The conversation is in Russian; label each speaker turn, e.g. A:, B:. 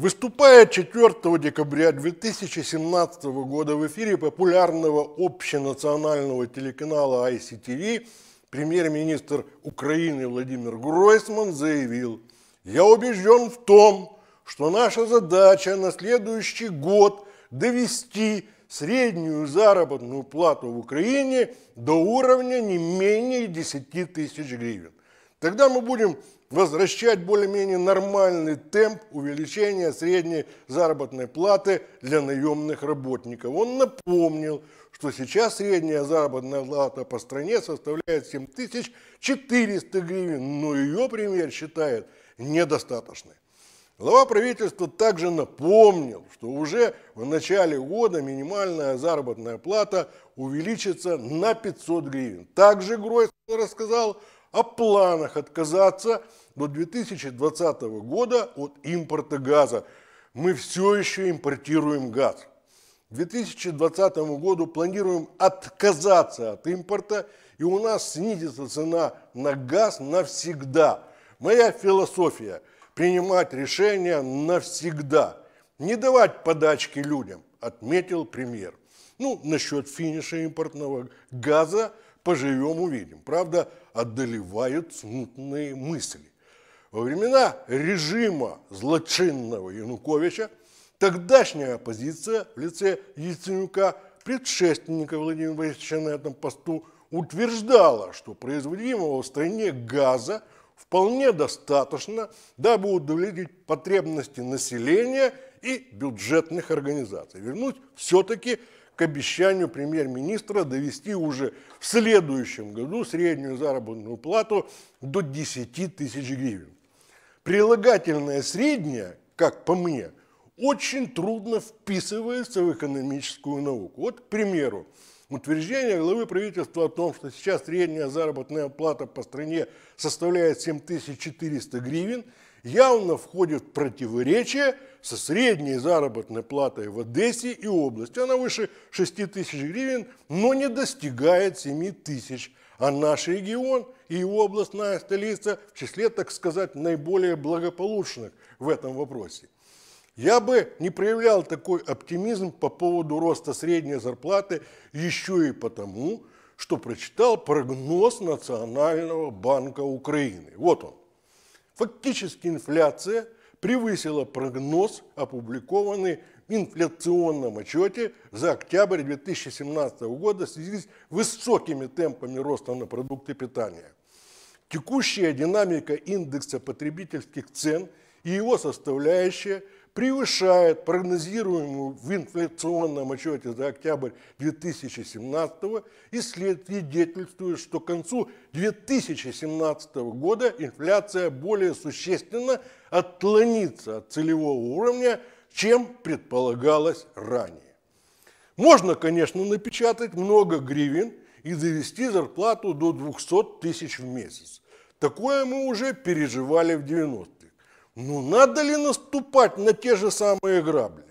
A: Выступая 4 декабря 2017 года в эфире популярного общенационального телеканала ICTV, премьер-министр Украины Владимир Гройсман заявил, «Я убежден в том, что наша задача на следующий год довести среднюю заработную плату в Украине до уровня не менее 10 тысяч гривен. Тогда мы будем возвращать более-менее нормальный темп увеличения средней заработной платы для наемных работников. Он напомнил, что сейчас средняя заработная плата по стране составляет 7400 гривен, но ее пример считает недостаточной. Глава правительства также напомнил, что уже в начале года минимальная заработная плата увеличится на 500 гривен. Также Гройс рассказал о планах отказаться до 2020 года от импорта газа. Мы все еще импортируем газ. К 2020 году планируем отказаться от импорта, и у нас снизится цена на газ навсегда. Моя философия – принимать решения навсегда, не давать подачки людям, отметил премьер. Ну, насчет финиша импортного газа поживем увидим. Правда, одолевают смутные мысли. Во времена режима злочинного Януковича тогдашняя оппозиция в лице Яценюка, предшественника Владимира Борисовича на этом посту, утверждала, что производимого в стране газа – вполне достаточно, дабы удовлетворить потребности населения и бюджетных организаций. Вернуть все-таки к обещанию премьер-министра довести уже в следующем году среднюю заработную плату до 10 тысяч гривен. Прилагательное среднее, как по мне, очень трудно вписывается в экономическую науку. Вот, к примеру, Утверждение главы правительства о том, что сейчас средняя заработная плата по стране составляет 7400 гривен, явно входит в противоречие со средней заработной платой в Одессе и области. Она выше 6000 гривен, но не достигает 7000. А наш регион и его областная столица в числе, так сказать, наиболее благополучных в этом вопросе. Я бы не проявлял такой оптимизм по поводу роста средней зарплаты еще и потому, что прочитал прогноз Национального банка Украины. Вот он. Фактически инфляция превысила прогноз, опубликованный в инфляционном отчете за октябрь 2017 года в связи с высокими темпами роста на продукты питания. Текущая динамика индекса потребительских цен и его составляющая – превышает прогнозируемую в инфляционном отчете за октябрь 2017 года и свидетельствует, что к концу 2017 года инфляция более существенно отклонится от целевого уровня, чем предполагалось ранее. Можно, конечно, напечатать много гривен и довести зарплату до 200 тысяч в месяц. Такое мы уже переживали в 90-е. Ну, надо ли наступать на те же самые грабли?